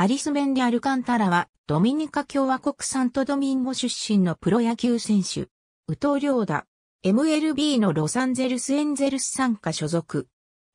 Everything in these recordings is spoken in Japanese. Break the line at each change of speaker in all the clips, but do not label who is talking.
アリスメンリ・アルカンタラは、ドミニカ共和国サントドミンゴ出身のプロ野球選手。宇藤良ダ。MLB のロサンゼルス・エンゼルス参加所属。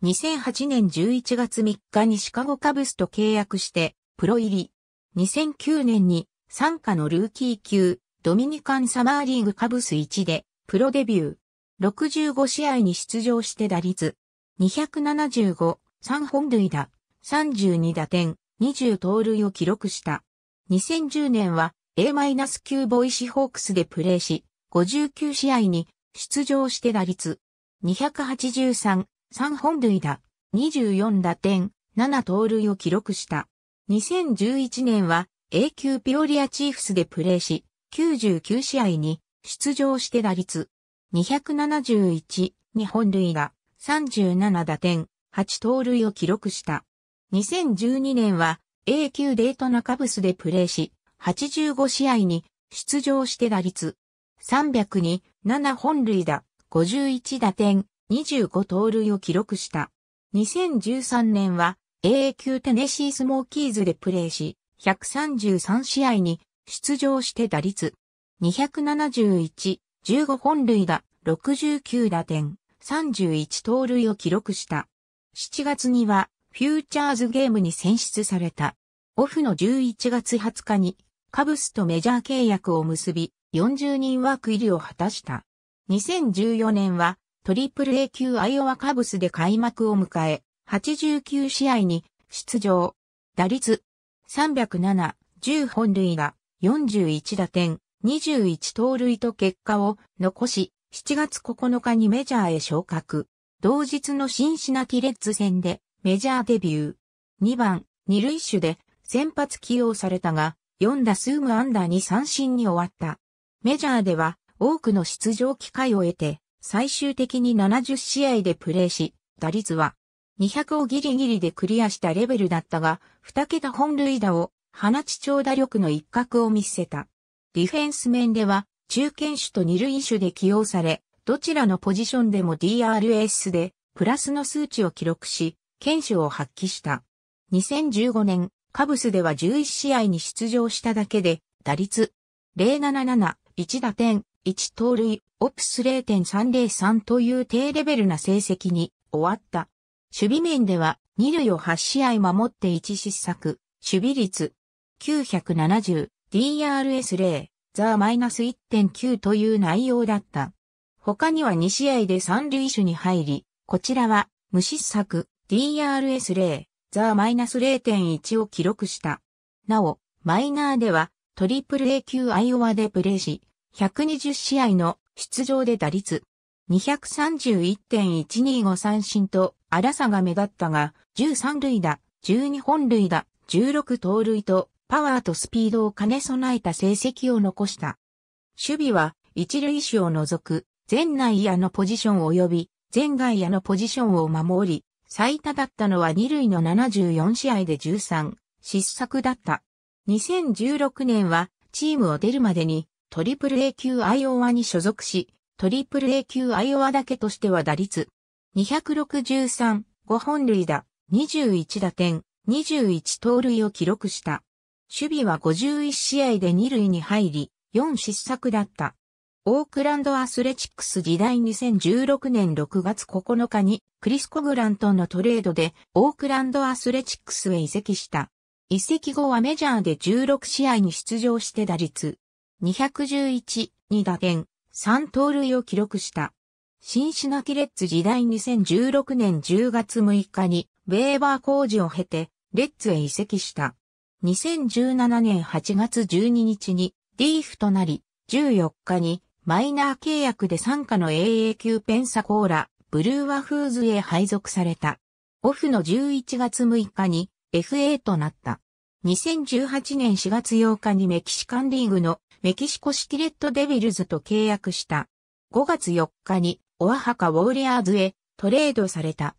2008年11月3日にシカゴカブスと契約して、プロ入り。2009年に、参加のルーキー級、ドミニカンサマーリーグカブス1で、プロデビュー。65試合に出場して打率。275、3本塁打、32打点。20盗塁を記録した。2010年は A-9 ボイシホークスでプレーし、59試合に出場して打率283、3本塁打、24打点、7盗塁を記録した。2011年は A 級ピオリアチーフスでプレーし、99試合に出場して打率271、2本塁打、37打点、8盗塁を記録した。2012年は A 級デートナカブスでプレーし、85試合に出場して打率3 0 2 7本塁打、51打点、25盗塁を記録した。2013年は A 級テネシースモーキーズでプレーし、133試合に出場して打率271、15本塁打、69打点、31盗塁を記録した。7月にはフューチャーズゲームに選出された。オフの11月20日にカブスとメジャー契約を結び40人枠入りを果たした。2014年はトリプル A 級アイオワカブスで開幕を迎え89試合に出場。打率307、10本塁打、41打点、21盗塁と結果を残し、7月9日にメジャーへ昇格。同日のシンシナティレッズ戦でメジャーデビュー。2番、二塁手で先発起用されたが、4打数無安打に三振に終わった。メジャーでは多くの出場機会を得て、最終的に70試合でプレーし、打率は200をギリギリでクリアしたレベルだったが、2桁本塁打を放ち長打力の一角を見せた。ディフェンス面では、中堅手と二塁手で起用され、どちらのポジションでも DRS で、プラスの数値を記録し、剣手を発揮した。2015年、カブスでは11試合に出場しただけで、打率077、1打点、1盗塁、オプス0.303という低レベルな成績に終わった。守備面では2塁を8試合守って1失策、守備率970、DRS0、ザーマイナス1.9という内容だった。他には2試合で3塁手に入り、こちらは無失策、DRS0、ザー -0.1 を記録した。なお、マイナーでは、トリプル A 級アイオワでプレーし、120試合の出場で打率、231.125三振と荒さが目立ったが、13塁打、12本塁打、16盗塁と、パワーとスピードを兼ね備えた成績を残した。守備は、一塁手を除く、全内野のポジション及び、全外野のポジションを守り、最多だったのは2塁の74試合で13、失策だった。2016年はチームを出るまでにトリプル A 級アイオワに所属し、トリプル A 級アイオワだけとしては打率263、5本塁打、21打点、21盗塁を記録した。守備は51試合で2塁に入り、4失策だった。オークランドアスレチックス時代2016年6月9日にクリス・コグランンのトレードでオークランドアスレチックスへ移籍した。移籍後はメジャーで16試合に出場して打率211、2打点、3盗塁を記録した。シンシナキレッツ時代2016年10月6日にベーバー工事を経てレッツへ移籍した。2017年8月12日にリーフとなり、14日にマイナー契約で参加の AA 級ペンサコーラ、ブルーワフーズへ配属された。オフの11月6日に FA となった。2018年4月8日にメキシカンリーグのメキシコシティレッドデビルズと契約した。5月4日にオアハカウォーレアーズへトレードされた。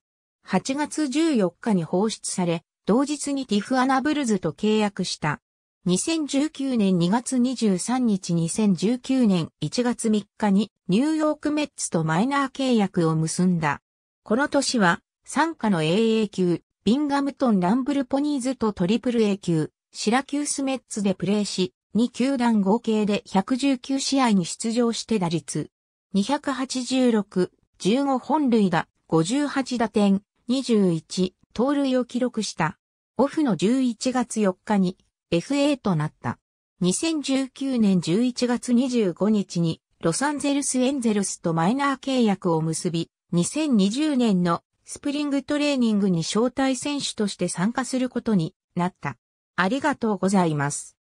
8月14日に放出され、同日にティフアナブルズと契約した。2019年2月23日2019年1月3日にニューヨークメッツとマイナー契約を結んだ。この年は、参加の AA 級、ビンガムトンランブルポニーズとトリプル A 級、シラキュースメッツでプレーし、2球団合計で119試合に出場して打率、286、15本塁打、58打点、21、盗塁を記録した。オフの11月4日に FA となった。2019年11月25日にロサンゼルスエンゼルスとマイナー契約を結び、2020年のスプリングトレーニングに招待選手として参加することになった。ありがとうございます。